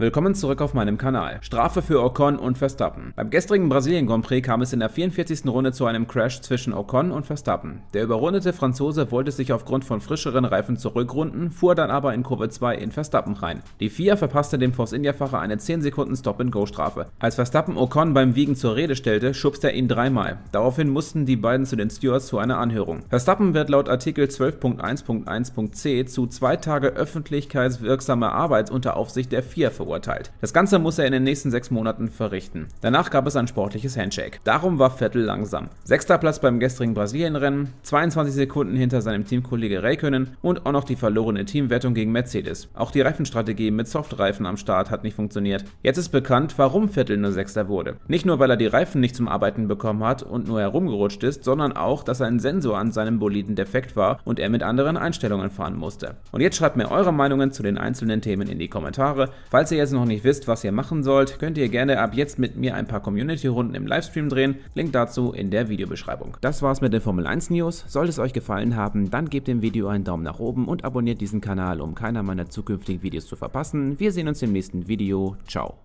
Willkommen zurück auf meinem Kanal. Strafe für Ocon und Verstappen. Beim gestrigen Brasilien Grand Prix kam es in der 44. Runde zu einem Crash zwischen Ocon und Verstappen. Der überrundete Franzose wollte sich aufgrund von frischeren Reifen zurückrunden, fuhr dann aber in Kurve 2 in Verstappen rein. Die FIA verpasste dem Force India Fahrer eine 10 Sekunden Stop-and-Go Strafe. Als Verstappen Ocon beim Wiegen zur Rede stellte, schubste er ihn dreimal. Daraufhin mussten die beiden zu den Stewards zu einer Anhörung. Verstappen wird laut Artikel 12.1.1.c zu zwei Tage öffentlichkeitswirksamer Arbeit unter Aufsicht der FIA verurteilt verurteilt. Das Ganze muss er in den nächsten sechs Monaten verrichten. Danach gab es ein sportliches Handshake. Darum war Vettel langsam. Sechster Platz beim gestrigen Brasilienrennen, 22 Sekunden hinter seinem Teamkollege Räikkönen und auch noch die verlorene Teamwertung gegen Mercedes. Auch die Reifenstrategie mit Softreifen am Start hat nicht funktioniert. Jetzt ist bekannt, warum Vettel nur Sechster wurde. Nicht nur, weil er die Reifen nicht zum Arbeiten bekommen hat und nur herumgerutscht ist, sondern auch, dass ein Sensor an seinem Boliden defekt war und er mit anderen Einstellungen fahren musste. Und jetzt schreibt mir eure Meinungen zu den einzelnen Themen in die Kommentare. Falls ihr ihr jetzt noch nicht wisst, was ihr machen sollt, könnt ihr gerne ab jetzt mit mir ein paar Community-Runden im Livestream drehen. Link dazu in der Videobeschreibung. Das war's mit den Formel 1 News. Sollte es euch gefallen haben, dann gebt dem Video einen Daumen nach oben und abonniert diesen Kanal, um keiner meiner zukünftigen Videos zu verpassen. Wir sehen uns im nächsten Video. Ciao.